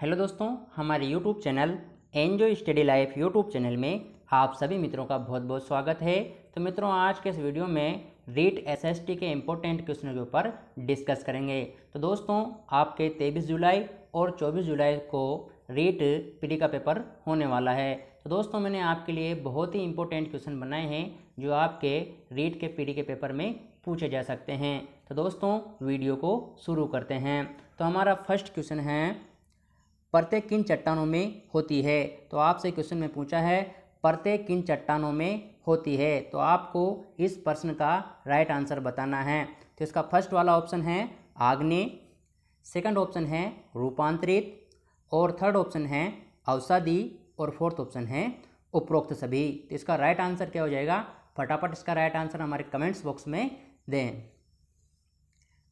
hello दोस्तों हमारे YouTube channel enjoy study life YouTube channel में आप सभी मित्रों का बहुत बहुत स्वागत है तो मित्रों आज के इस वीडियो में रीट एसएसटी के इम्पोर्टेंट क्वेश्चन के ऊपर डिस्कस करेंगे तो दोस्तों आपके 23 जुलाई और 24 जुलाई को रीट पीडी का पेपर होने वाला है तो दोस्तों मैंने आपके लिए बहुत ही इंपॉर्टेंट क्वेश्चन बनाए हैं जो आपके रीट के पीडी के पेपर में पूछे जा सकते हैं तो दोस्तों वीडियो को शुरू करते हैं तो हमारा फर्स्ट क्वेश्चन है प्रत्येक किन चट्टानों में होती है तो आपसे क्वेश्चन में पूछा है प्रत्येक किन चट्टानों में होती है तो आपको इस प्रश्न का राइट आंसर बताना है तो इसका फर्स्ट वाला ऑप्शन है आग्नेय सेकंड ऑप्शन है रूपांतरित और थर्ड ऑप्शन है अवसादी और फोर्थ ऑप्शन है उपरोक्त सभी तो इसका राइट आंसर क्या हो जाएगा फटाफट इसका राइट आंसर हमारे कमेंट्स बॉक्स में दें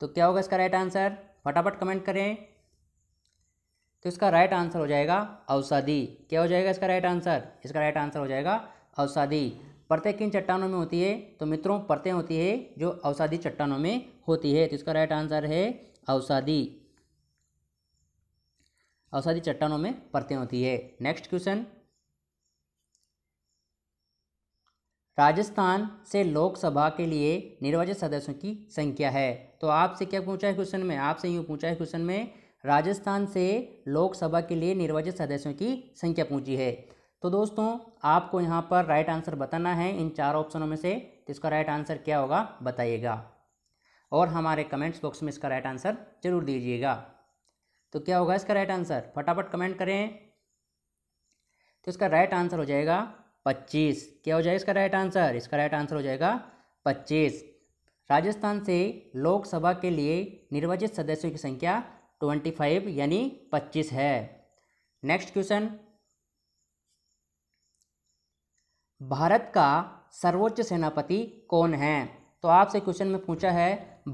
तो क्या होगा इसका राइट आंसर फटाफट कमेंट करें तो इसका राइट आंसर हो जाएगा औषधि क्या हो जाएगा इसका राइट आंसर इसका राइट आंसर हो जाएगा औषधि परतें किन चट्टानों में होती है तो मित्रों परतें होती है जो औषधि चट्टानों में होती है तो इसका राइट आंसर है औषधि औषधि चट्टानों में परतें होती है नेक्स्ट क्वेश्चन राजस्थान से लोकसभा के लिए निर्वाचित सदस्यों की संख्या है तो आपसे क्या पूछा है क्वेश्चन में आपसे यूँ पूछा है क्वेश्चन में राजस्थान से लोकसभा के लिए निर्वाचित सदस्यों की संख्या पूछी है तो दोस्तों आपको यहाँ पर राइट आंसर बताना है इन चार ऑप्शनों में से तो इसका राइट आंसर क्या होगा बताइएगा और हमारे कमेंट्स बॉक्स में इसका राइट आंसर जरूर दीजिएगा तो क्या होगा इसका राइट आंसर फटाफट कमेंट करें तो इसका राइट आंसर हो जाएगा पच्चीस क्या हो जाएगा इसका राइट आंसर इसका राइट आंसर हो जाएगा पच्चीस राजस्थान से लोकसभा के लिए निर्वाचित सदस्यों की संख्या ट्वेंटी फाइव यानी पच्चीस है नेक्स्ट क्वेश्चन भारत का सर्वोच्च सेनापति कौन है तो आपसे क्वेश्चन में पूछा है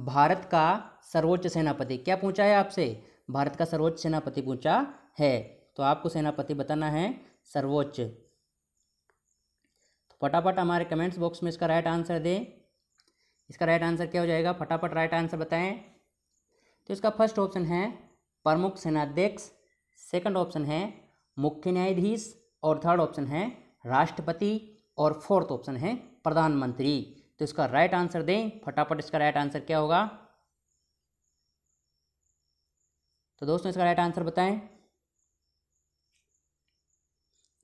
भारत का सर्वोच्च सेनापति क्या पूछा है आपसे भारत का सर्वोच्च सेनापति पूछा है तो आपको सेनापति बताना है सर्वोच्च तो फटाफट हमारे कमेंट्स बॉक्स में इसका राइट आंसर दें इसका राइट आंसर क्या हो जाएगा फटाफट राइट आंसर बताएं तो इसका फर्स्ट ऑप्शन है प्रमुख सेनाध्यक्ष सेकंड ऑप्शन है मुख्य न्यायाधीश और थर्ड ऑप्शन है राष्ट्रपति और फोर्थ ऑप्शन है प्रधानमंत्री तो इसका राइट आंसर दें फटाफट इसका राइट आंसर क्या होगा तो दोस्तों इसका राइट आंसर बताएं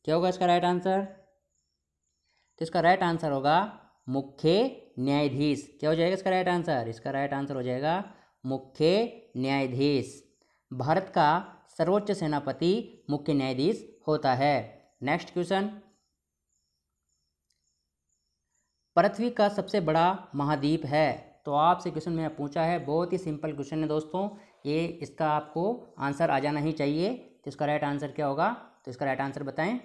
क्या होगा इसका राइट आंसर तो इसका राइट आंसर होगा मुख्य न्यायाधीश क्या हो जाएगा इसका राइट आंसर इसका राइट आंसर हो जाएगा मुख्य न्यायाधीश भारत का सर्वोच्च सेनापति मुख्य न्यायाधीश होता है नेक्स्ट क्वेश्चन पृथ्वी का सबसे बड़ा महाद्वीप है तो आपसे क्वेश्चन में पूछा है बहुत ही सिंपल क्वेश्चन है दोस्तों ये इसका आपको आंसर आ जाना ही चाहिए तो इसका राइट आंसर क्या होगा तो इसका राइट आंसर बताएं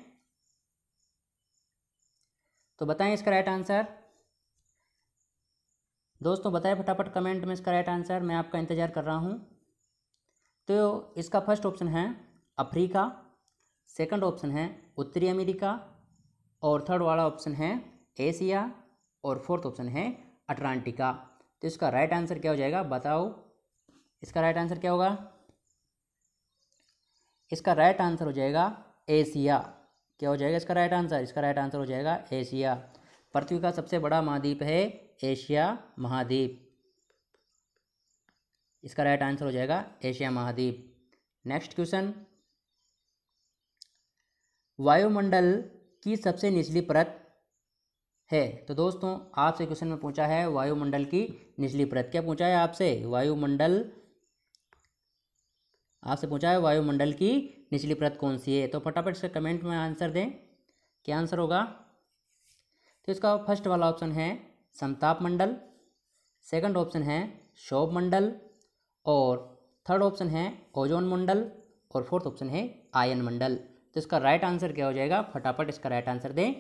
तो बताएं इसका राइट आंसर दोस्तों बताएं फटाफट कमेंट में इसका राइट आंसर मैं आपका इंतज़ार कर रहा हूँ तो इसका फर्स्ट ऑप्शन है अफ्रीका सेकंड ऑप्शन है उत्तरी अमेरिका और थर्ड वाला ऑप्शन है एशिया और फोर्थ ऑप्शन है अटलांटिका तो इसका राइट आंसर क्या हो जाएगा बताओ इसका राइट आंसर क्या होगा इसका राइट आंसर हो जाएगा एशिया क्या हो जाएगा इसका राइट आंसर इसका राइट आंसर हो जाएगा एशिया पृथ्वी का सबसे बड़ा महाद्वीप है एशिया महाद्वीप इसका राइट आंसर हो जाएगा एशिया महाद्वीप नेक्स्ट क्वेश्चन वायुमंडल की सबसे निचली परत है तो दोस्तों आपसे क्वेश्चन में पूछा है वायुमंडल की निचली परत क्या पूछा है आपसे वायुमंडल आपसे पूछा है वायुमंडल की निचली परत कौन सी है तो फटाफट से कमेंट में आंसर दें क्या आंसर होगा तो इसका फर्स्ट वाला ऑप्शन है समताप मंडल सेकंड ऑप्शन है शोभ मंडल और थर्ड ऑप्शन है ओजोन मंडल और फोर्थ ऑप्शन है आयन मंडल तो इसका राइट आंसर क्या हो जाएगा फटाफट इसका राइट आंसर दें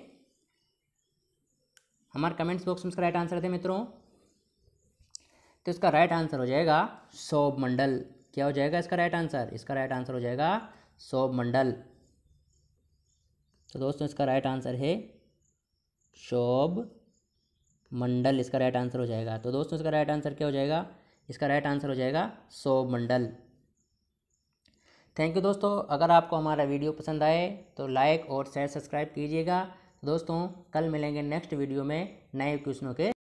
हमारे कमेंट्स बॉक्स में इसका राइट आंसर दें मित्रों तो इसका राइट आंसर हो जाएगा सौभ मंडल क्या हो जाएगा इसका राइट आंसर इसका राइट आंसर हो जाएगा सौभ मंडल तो दोस्तों इसका राइट आंसर है शोभ मंडल इसका राइट आंसर हो जाएगा तो दोस्तों इसका राइट आंसर क्या हो जाएगा इसका राइट आंसर हो जाएगा सो मंडल थैंक यू दोस्तों अगर आपको हमारा वीडियो पसंद आए तो लाइक और शेयर सब्सक्राइब कीजिएगा दोस्तों कल मिलेंगे नेक्स्ट वीडियो में नए क्वेश्चनों के